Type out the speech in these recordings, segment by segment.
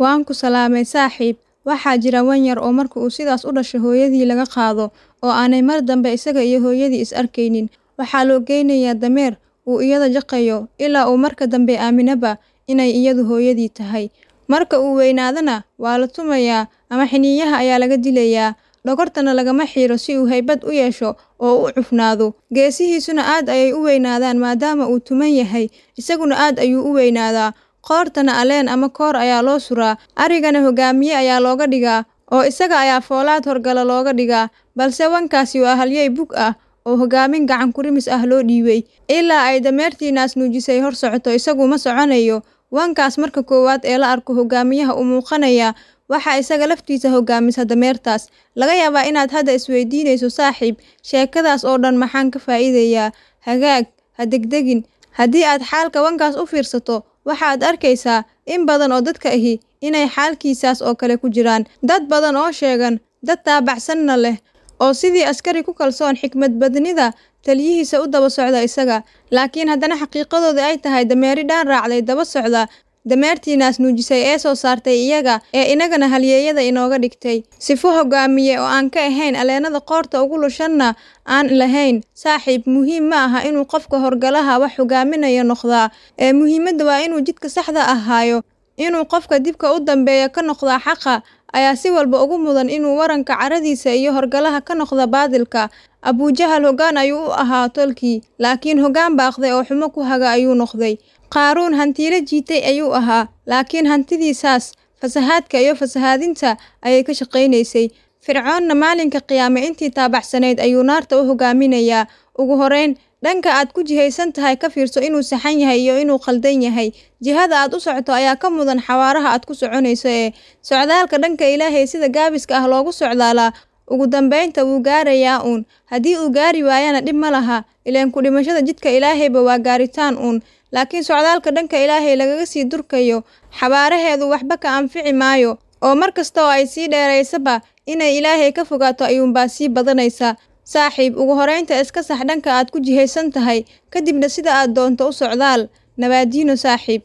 Waan ku salaamay saaxiib, waxaa jira wan yar oo marka uu sidaas u dhasho hooyadii laga qaado, oo aanay mar dambe isaga iyo hooyadii is arkaynin. Waxaa loo geynayaa dameer, uu iyada jaqayo, ilaa uu marka dambe aaminaba inay iyadu hooyadii tahay. Marka uu weynaadana, waa la tumayaa ama xiniinyaha ayaa laga dilayaa, dhogortana lagama xiiro si uu haybad u yeesho oo u cufnaado. Geesihiisuna aad ayay u weynaadaan maadaama uu tuman yahay, isaguna aad ayuu u weynaadaa qoortana aleen ama koor ayaa loo suraa arigana hogaamiye ayaa looga dhigaa oo isaga ayaa foolaad horgala looga dhigaa balse wankaasi waa halyey bug ah oo hogaamin gacan kurimis ah loo dhiibay ilaa ay dameertiinaas nuujisay hor socoto isagu ma soconayo wankaas marka koowaad ee la arko hogaamiyaha u muuqanaya waxaa isaga laftiisa hogaamisa dameertaas laga yaabaa inaad hadda isweydiinayso saaxiib sheekadaas oo dhan maxaan ka faa'iidayaa hagaag ha degdegin haddii aad xaalka wankaas u fiirsato waxaad arkaysaa in badan oo dadka ahi inay xaalkiisaas oo kale ku jiraan dad badan oo sheegan dad taabacsanna leh oo sidii askari ku kalsoon xikmad badnida taliyihiisa u daba socda isaga laakiin haddana xaqiiqadooda ay tahay dameeri dhaan raacday daba socda dameertiinaas nuujisay ee soo saartay iyaga ee inagana halyeeyada inooga dhigtay sifo hogaamiye oo aan ka ahayn aleenada qoorta ugu lushanna aan lahayn saaxiib muhiim ma aha inuu qofka horgalaha wax hogaaminaya noqdaa ee muhiimadda waa inuu jidka saxda ahaayo inuu qofka dibka u dambeeya ka noqdaa xaqa ayaa si walba ugu mudan inuu waranka caradiisa iyo horgalaha ka noqda baadilka abuujahal hoggaan ayuu u ahaa tolkii laakiin hoggaan baaqday oo xumo ku haga ayuu noqday qaaruun hantiilo jiitay ayuu ahaa laakiin hantidiisaas fasahaadka iyo fasahaadinta ayay ka shaqaynaysay fircoonna maalinka qiyaame intii taabacsanayd ayuu naarta u hogaaminayaa ugu horeyn dhanka aad ku jihaysan tahay ka fiirso inuu saxan yahay iyo inuu khaldan yahay jihada aad u socoto ayaa ka mudan xawaaraha aad ku soconayso ee socdaalka dhanka ilaahay sida gaabiska ah loogu socdaalaa ugu dambaynta wuu gaarayaa uun haddii uu gaari waayana dhib ma laha ileen ku dhimashada jidka ilaahayba waa gaaritaan uun laakiin socdaalka dhanka ilaahay lagaga sii durkayo xabaaraheedu waxba ka anfici maayo oo mar kasta oo ay sii dheeraysaba inay ilaahay ka fogaato ayuunbaa sii badanaysa saaxiib ugu horraynta iska sax dhanka aad ku jihaysan tahay kadibna sida aad doonto u socdaal nabaadiino saaxiib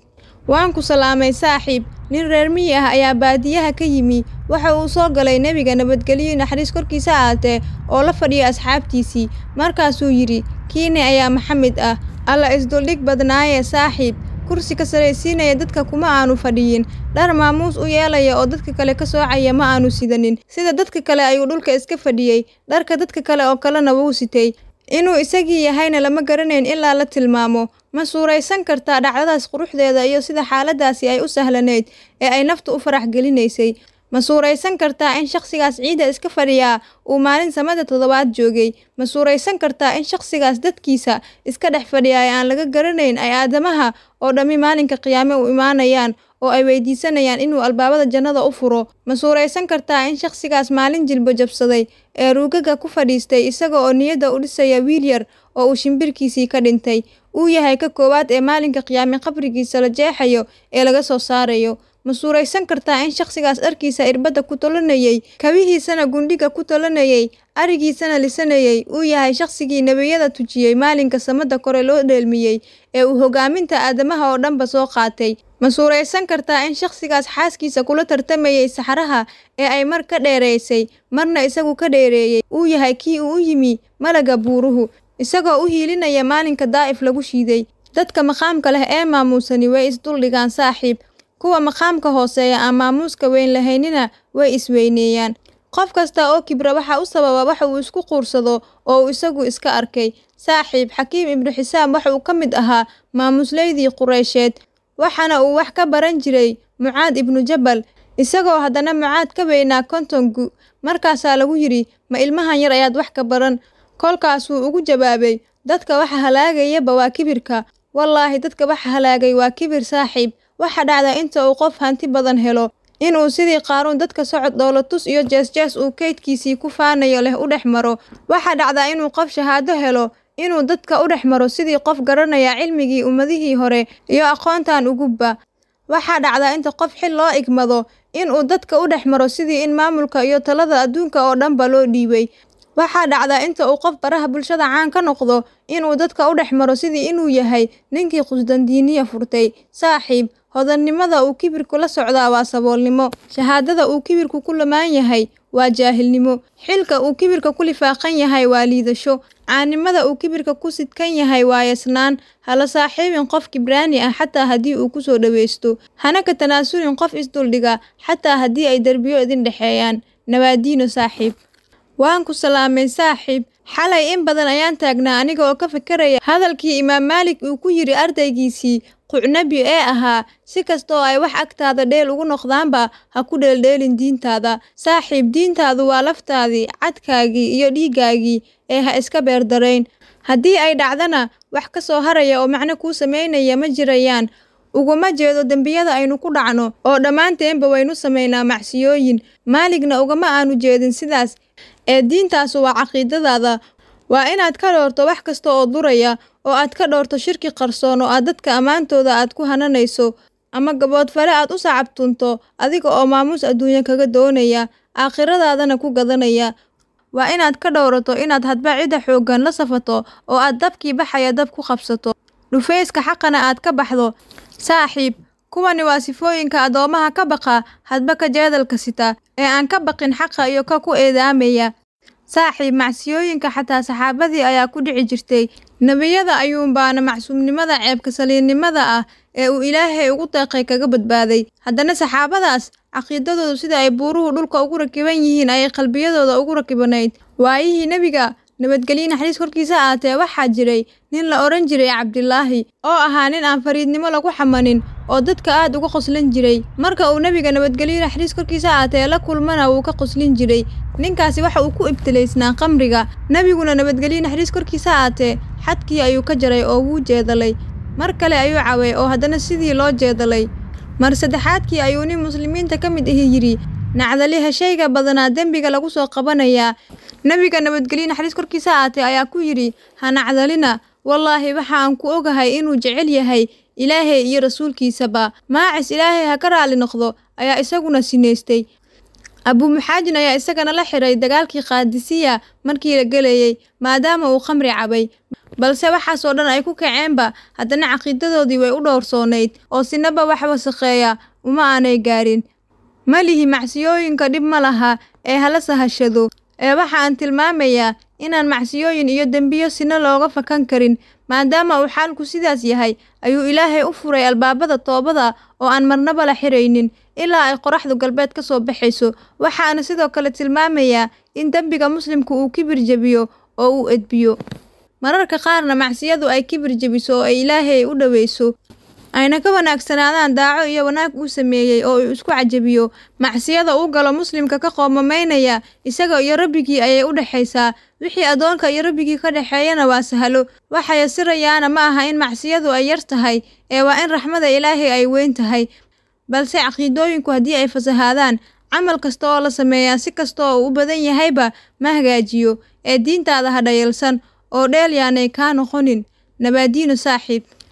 waan ku salaamay saaxiib nin reer miyi ah ayaa baadiyaha ka yimi waxa uu soo galay nebiga nabadgelyo naxariis korkiisa aatee oo la fadhiyo asxaabtiisii markaasuu yidhi kiine ayaa maxamed ah alla isduldhig badnaaye saaxiib kursi ka saraysiinaya dadka kuma aanu fadhiyin dhar maamuus u yeelaya oo dadka kale ka soocaya ma aanu sidanin sida dadka kale ayuu dhulka iska fadhiyey dharka dadka kale oo kalena wuu sitay inuu isagii yahayna lama garanayn ilaa la tilmaamo ma suuraysan kartaa dhacdadaas quruxdeeda iyo sida xaaladaasi ay u sahlanayd ee ay naftu u farax gelinaysay ma suuraysan kartaa in shakhsigaas ciidda iska fadhiyaa uu maalin samada toddobaad joogay ma suuraysan kartaa in shakhsigaas dadkiisa iska dhex fadhiya ee aan laga garanayn ay aadamaha oo dhammi maalinka qiyaame u imaanayaan oo ay weydiisanayaan inuu albaabada jannada u furo ma suuraysan kartaa in shakhsigaas maalin jilbo jabsaday ee ruugaga ku fadhiistay isaga oo niyadda u dhisaya wiil yar oo uu shimbirkiisii ka dhintay uu yahay ka koowaad ee maalinka qiyaame qabrigiisa la jeexayo ee laga soo saarayo ma suuraysan kartaa in shakhsigaas dharkiisa irbadda ku talanayey kabihiisana gundhiga ku tolanayay arigiisana lisanayay uu yahay shaqhsigii nebiyada tujiyey maalinka samada kore loo dheelmiyey ee uu hogaaminta aadamaha oo dhanba soo qaatay ma suuraysan kartaa in shakhsigaas xaaskiisa kula tartamayey saxraha ee ay mar ka dheeraysay marna isagu ka dheereeyey uu yahay kii uu u yimi malaga buuruhu isagoo u hiilinaya maalinka daa'if lagu shiiday dadka maqaamka leh ee maamuusani way isduldhigaan saaxiib kuwa maqaamka hooseeya aan maamuuska weyn lahaynina way isweyneeyaan qof kasta oo kibra waxaa u sababa wax uu isku quursado oo uu isagu iska arkay saaxiib xakiim ibnu xisaam wax uu ka mid ahaa maamuslaydii qureysheed waxaana uu wax ka baran jiray mucaad ibnu jabal isagoo haddana mucaad ka weynaa kontongu markaasaa lagu yidhi ma ilmahan yar ayaad wax ka baran kolkaasuu ugu jawaabay dadka wax halaagayaba waa kibirka wallaahi dadka wax halaagay waa kibir saaxiib waxaa dhacdaa inta uu qof hanti badan helo inuu sidii qaaruun dadka socod dhoolotus iyo jeesjees uu kaydkiisii ku faanayo leh u dhex maro waxaa dhacdaa inuu qof shahaado helo inuu dadka u dhex maro sidii qof garanaya cilmigii ummadihii hore iyo aqoontan ugubba waxaa dhacdaa inta qof xil loo igmado in uu dadka u dhex maro sidii in maamulka iyo talada adduunka oo dhanba loo dhiibay waxaa dhacdaa inta uu qof baraha bulshada caan ka noqdo inuu dadka u dhex maro sidii inuu yahay ninkii khusdandiiniya furtay saaxiib hodannimada uu kibirku la socdaa waa saboolnimo shahaadada uu kibirku ku lamaan yahay waa jaahilnimo xilka uu kibirka ku lifaaqan yahay waa liidasho caanimada uu kibirka ku sidkan yahay waa yasnaan hala saaxiibin qof kibraani ah xataa haddii uu ku soo dhaweysto hana ka tanaasulin qof isduldhiga xataa haddii ay derbiyo idin dhexeeyaan nawaadiino saaxiib waan ku salaamay saaxiib xalay in badan ayaan taagnaa aniga oo ka fikeraya hadalkii imaam maalik uu ku yidhi ardaygiisii qucnabi ee ahaa si kastaoo ay wax agtaada dheel ugu noqdaanba ha ku dheeldheelin diintaada saaxiib diintaadu waa laftaadii cadkaagii iyo dhiiggaagii ee ha iska beerdarayn haddii ay dhacdana wax ka soo haraya oo macno kuu samaynaya ma jirayaan uguma jeedo dembiyada aynu ku dhacno oo dhammaanteenba waynu samaynaa macsiyooyin maaligna ugama aanu jeedin sidaas ee diintaasu waa caqiidadaada waa inaad ka dhoorto wax kasta oo duraya oo aad ka dhoorto shirki qarsoon oo aad dadka ammaantooda aad ku hananayso ama gabood gaboodfale aad u sacabtunto adiga oo maamuus adduunya kaga doonaya aakhiradaadana ku gadanaya waa inaad ka dhowrato inaad hadba cidda xooggan la safato oo aad dabkii baxaya dab ku qabsato dhufayska xaqana aad ka baxdo Saaxiib, kuwani waa sifooyinka addoommaha ka baqa hadba ka jeedalka sita, ee aan ka baqin xaqa iyo ka ku eedaamaya. Saaxiib, macsiyooyinka xataa saxaabadii ayaa ku dhici jirtay. Nebiyada ayuunbaana macsuumnimada ceebka saliidnimada ah ee uu Ilaahay ugu deeqay kaga badbaaday. Haddana saxaabadaas, caqiidadoodu sida ay buuruhu dhulka ugu rakiban yihiin ayay qalbiyadooda ugu rakibanayd. Waayihii nebiga nabadgelye naxariis korkiisa ahaatee waxaa jiray nin la odhan jiray cabdilaahi oo ahaa nin aan fariidnimo lagu xamanin oo dadka aad uga qoslan jiray marka uu nebiga nabadgelye naxariis korkiisa ahaatee la kulmana wuu ka qoslin jiray ninkaasi waxa uu ku ibtilaysnaa kamriga nebiguna nabadgelye naxariis korkiisa ahaatee xadkii ayuu ka jaray oo wuu jeedalay mar kale ayuu caway oo haddana sidii loo jeedalay mar saddexaadkii ayuu nin muslimiinta ka mid ahi yidhi nacdaliha badanaa dembiga lagu soo qabanayaa nebiga nabadgelye naxariis korkiisa aatay ayaa ku yidhi hana cadalina wallaahi waxa aan ku ogahay inuu jecel yahay ilaahay iyo rasuulkiisaba maacis ilaahay ha ka raali noqdo ayaa isaguna sinaystay abuumuxaajin ayaa isagana la xidray dagaalkii kaadisiya markii la gelayey maadaama uu khamri cabay balse waxaasoo dhan ay ku kaceenba haddana caqiidadoodii way u dhowrsoonayd oo sinaba wax wasakheeya uma aanay gaarin ma lihi macsiyooyinka dhib ma laha ee hala sahashado ee waxa aan tilmaamayaa inaan macsiyooyin iyo dembiyo sina looga fakan karin maadaama uu xaalku sidaas yahay ayuu ilaahay u furay albaabada toobada oo aan marnaba la xiraynin ilaa ay qoraxdu galbeed ka soo baxayso waxaana sidoo kale tilmaamayaa in dembiga muslimku uu kibir jebiyo oo uu edbiyo mararka qaarna macsiyadu ay kibir jebiso oo ay ilaahay u dhoweyso ayna ka wanaagsanaadaan daaco iyo wanaag uu sameeyey oo uu isku cajabiyo macsiyada uu galo muslimka ka qoomamaynaya isaga iyo rabbigii ayay u dhexaysaa wixii addoonka iyo rabbigii ka dhexeeyana waa sahalo waxa yasirayaana ma aha in macsiyadu ay yar tahay ee waa in raxmada ilaahay ay weyn tahay balse caqiidooyinku haddii ay fasahaadaan camal kasta oo la sameeyaa si kasta oo u badan yahayba ma hagaajiyo ee diintaada ha dhayalsan oo dheel yaanay kaa noqonin nabaadiino saaxiib